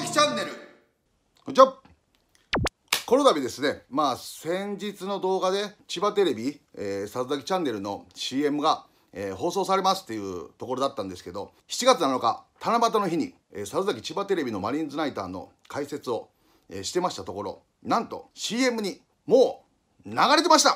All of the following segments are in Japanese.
崎チャンネルこんにちはこの度ですねまあ先日の動画で千葉テレビ、えー、里崎チャンネルの CM が、えー、放送されますっていうところだったんですけど7月7日七夕の日に、えー、里崎千葉テレビのマリーンズナイターの解説を、えー、してましたところなんと CM にもう流れてました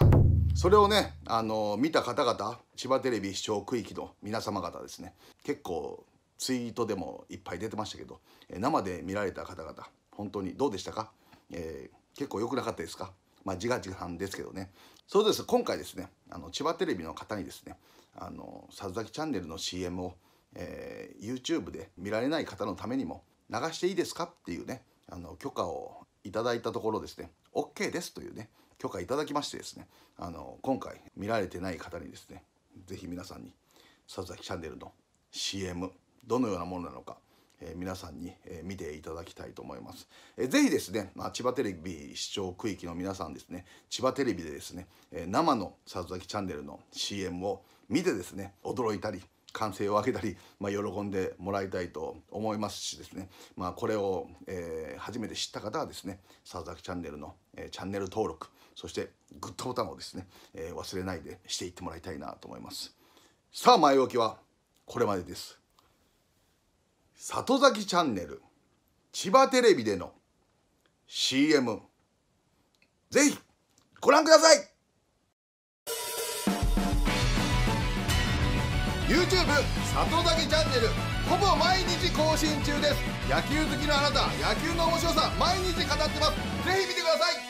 それをね、あのー、見た方々千葉テレビ視聴区域の皆様方ですね結構ツイートでもいっぱい出てましたけど、え生で見られた方々本当にどうでしたか、えー、結構良くなかったですかまあ自画自賛ですけどねそうです今回ですねあの千葉テレビの方にですねあの佐々木チャンネルの CM を、えー、YouTube で見られない方のためにも流していいですかっていうねあの許可をいただいたところですね OK ですというね許可いただきましてですねあの今回見られてない方にですね是非皆さんに佐々木チャンネルの CM どのようなものなのか、えー、皆さんに、えー、見ていただきたいと思います。えー、ぜひですね、まあ、千葉テレビ視聴区域の皆さんですね、千葉テレビでですね、えー、生の里崎チャンネルの CM を見てですね、驚いたり、歓声を上げたり、まあ、喜んでもらいたいと思いますしですね、まあ、これを、えー、初めて知った方はですね「佐々木チャンネルの」えー、チャンネル登録そしてグッドボタンをですね、えー、忘れないでしていってもらいたいなと思いますさあ前置きはこれまでです里崎チャンネル千葉テレビでの CM ぜひご覧ください YouTube 里崎チャンネルほぼ毎日更新中です野球好きのあなた野球の面白さ毎日語ってますぜひ見てください